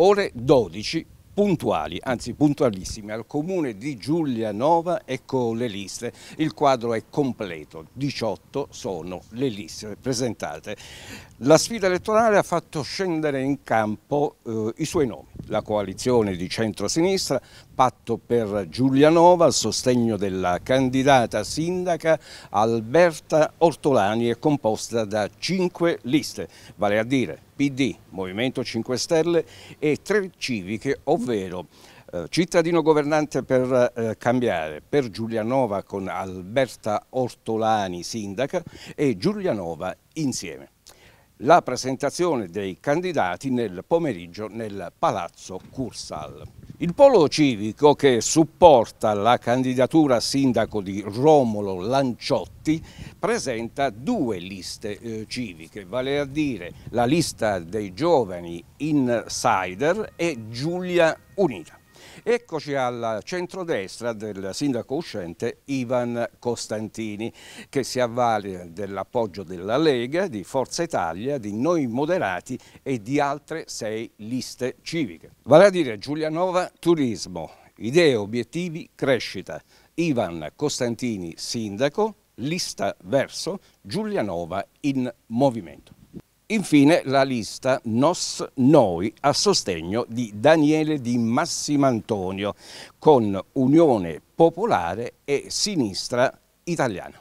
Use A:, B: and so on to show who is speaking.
A: ore 12 puntuali, anzi puntualissimi, al comune di Giulianova ecco le liste, il quadro è completo, 18 sono le liste presentate. La sfida elettorale ha fatto scendere in campo eh, i suoi nomi la coalizione di centrosinistra, patto per Giulianova a sostegno della candidata sindaca Alberta Ortolani è composta da cinque liste, vale a dire PD, Movimento 5 Stelle e tre civiche, ovvero eh, cittadino governante per eh, cambiare per Giulianova con Alberta Ortolani sindaca e Giulianova insieme la presentazione dei candidati nel pomeriggio nel Palazzo Cursal. Il polo civico che supporta la candidatura a sindaco di Romolo Lanciotti presenta due liste eh, civiche, vale a dire la lista dei giovani Insider e Giulia Unita. Eccoci alla centrodestra del sindaco uscente Ivan Costantini che si avvale dell'appoggio della Lega, di Forza Italia, di Noi Moderati e di altre sei liste civiche. Vale a dire Giulianova Turismo, idee, obiettivi, crescita. Ivan Costantini sindaco, lista verso Giulianova in movimento. Infine la lista Nos Noi a sostegno di Daniele Di Massimantonio con Unione Popolare e Sinistra Italiana.